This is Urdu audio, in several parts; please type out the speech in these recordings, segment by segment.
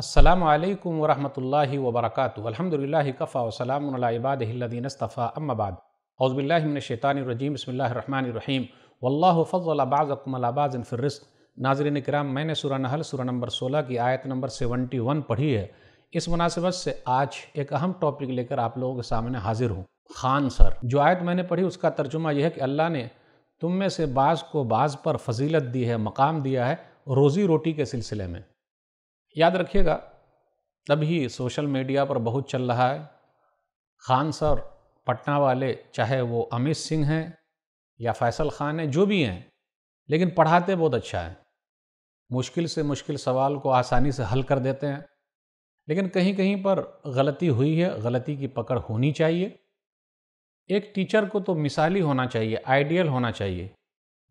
السلام علیکم ورحمۃ اللہ وبرکاتہ الحمد اللہ وسلم اما بعد اعوذ باللہ من الشیطان الرجیم بسم اللہ الرحمن الرحیم واللہ فضل اللہ علی بعض فی الرزق ناظرین کرام میں نے سورہ نحل سورہ نمبر سولہ کی آیت نمبر سیونٹی ون پڑھی ہے اس مناسبت سے آج ایک اہم ٹاپک لے کر آپ لوگوں کے سامنے حاضر ہوں خان سر جو آیت میں نے پڑھی اس کا ترجمہ یہ ہے کہ اللہ نے تم میں سے بعض کو بعض پر فضیلت دی ہے مقام دیا ہے روزی روٹی کے سلسلے میں یاد رکھیے گا ہی سوشل میڈیا پر بہت چل رہا ہے خان سر پٹنہ والے چاہے وہ امیس سنگھ ہیں یا فیصل خان ہیں جو بھی ہیں لیکن پڑھاتے بہت اچھا ہے مشکل سے مشکل سوال کو آسانی سے حل کر دیتے ہیں لیکن کہیں کہیں پر غلطی ہوئی ہے غلطی کی پکڑ ہونی چاہیے ایک ٹیچر کو تو مثالی ہونا چاہیے آئیڈیل ہونا چاہیے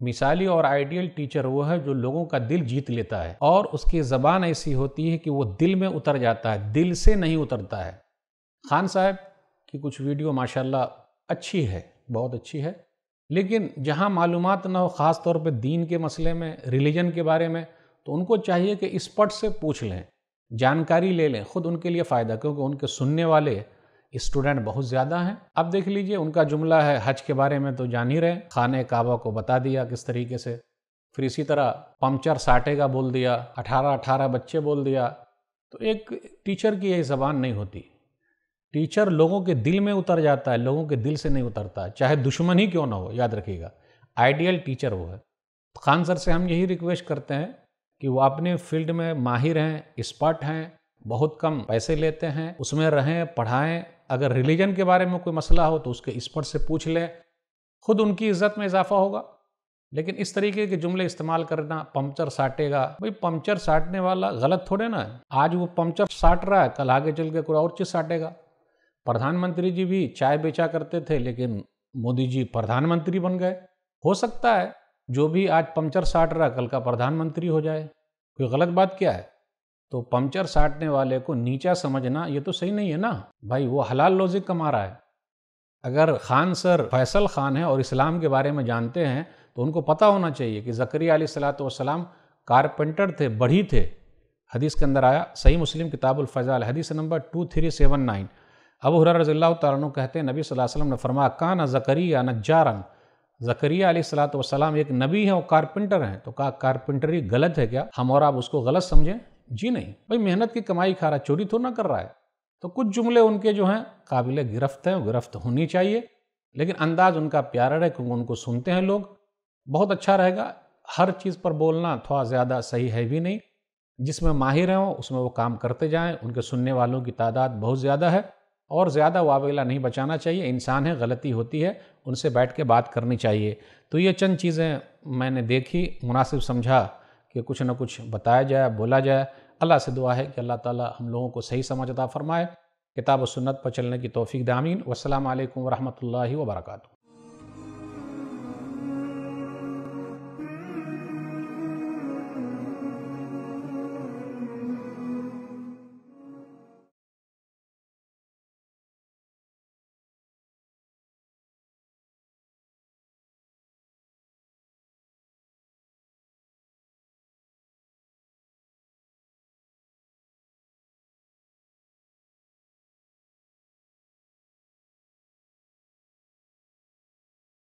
مثالی اور آئیڈیل ٹیچر وہ ہے جو لوگوں کا دل جیت لیتا ہے اور اس کی زبان ایسی ہوتی ہے کہ وہ دل میں اتر جاتا ہے دل سے نہیں اترتا ہے خان صاحب کی کچھ ویڈیو ماشاءاللہ اچھی ہے بہت اچھی ہے لیکن جہاں معلومات نہ ہو خاص طور پہ دین کے مسئلے میں ریلیجن کے بارے میں تو ان کو چاہیے کہ اسپٹ سے پوچھ لیں جانکاری لے لیں خود ان کے لیے فائدہ کیونکہ ان کے سننے والے اسٹوڈنٹ بہت زیادہ ہیں اب دیکھ لیجئے ان کا جملہ ہے حج کے بارے میں تو جان ہی رہے خانہ خانے کعبہ کو بتا دیا کس طریقے سے پھر اسی طرح پمچر ساٹے کا بول دیا اٹھارہ اٹھارہ بچے بول دیا تو ایک ٹیچر کی یہ زبان نہیں ہوتی ٹیچر لوگوں کے دل میں اتر جاتا ہے لوگوں کے دل سے نہیں اترتا چاہے دشمن ہی کیوں نہ ہو یاد رکھیے گا آئیڈیل ٹیچر وہ ہے خان سر سے ہم یہی ریکویسٹ کرتے ہیں کہ وہ اپنے فیلڈ میں ماہر ہیں اسپرٹ ہیں بہت کم پیسے لیتے ہیں اس میں رہیں پڑھائیں اگر ریلیجن کے بارے میں کوئی مسئلہ ہو تو اس کے اسپرٹ سے پوچھ لیں خود ان کی عزت میں اضافہ ہوگا لیکن اس طریقے کے جملے استعمال کرنا پمچر ساٹے گا بھئی پمچر ساٹنے والا غلط تھوڑے نا ہے آج وہ پمچر ساٹ رہا ہے کل آگے چل کے کوئی اور چیز ساٹے گا پردھان منتری جی بھی چائے بیچا کرتے تھے لیکن مودی جی پردھان منتری بن گئے ہو سکتا ہے جو بھی آج پمچر ساٹ رہا کل کا پردھان منتری ہو جائے کوئی غلط بات کیا ہے تو پمچر ساٹنے والے کو نیچا سمجھنا یہ تو صحیح نہیں ہے نا بھائی وہ حلال لوزک کما رہا ہے اگر خان سر فیصل خان ہے اور اسلام کے بارے میں جانتے ہیں تو ان کو پتہ ہونا چاہیے کہ زکریہ علیہ السلاۃ والسلام کارپینٹر تھے بڑھی تھے حدیث کے اندر آیا صحیح مسلم کتاب الفضال حدیث number two three seven nine اللہ تعالیٰ عنہ کہتے ہیں نبی صلی اللہ علیہ فرما کا نہ زکریہ نجارن زکریہ علیہ السلاۃ والسلام ایک نبی ہیں اور کارپینٹر ہیں تو کہا کارپنٹری غلط ہے کیا ہم اور آپ اس کو غلط سمجھیں جی نہیں بھائی محنت کی کمائی کھا رہا ہے چوری نہ کر رہا ہے تو کچھ جملے ان کے جو ہیں قابل گرفت ہیں گرفت ہونی چاہیے لیکن انداز ان کا پیارا رہے کیونکہ ان کو سنتے ہیں لوگ بہت اچھا رہے گا ہر چیز پر بولنا تھوڑا زیادہ صحیح ہے بھی نہیں جس میں ماہر ہوں اس میں وہ کام کرتے جائیں ان کے سننے والوں کی تعداد بہت زیادہ ہے اور زیادہ واویلا نہیں بچانا چاہیے انسان ہے غلطی ہوتی ہے ان سے بیٹھ کے بات کرنی چاہیے تو یہ چند چیزیں میں نے دیکھی مناسب سمجھا کہ کچھ نہ کچھ بتایا جائے بولا جائے اللہ سے دعا ہے کہ اللہ تعالیٰ ہم لوگوں کو صحیح عطا فرمائے کتاب و سنت پر چلنے کی توفیق دامین والسلام علیکم ورحمۃ اللہ وبرکاتہ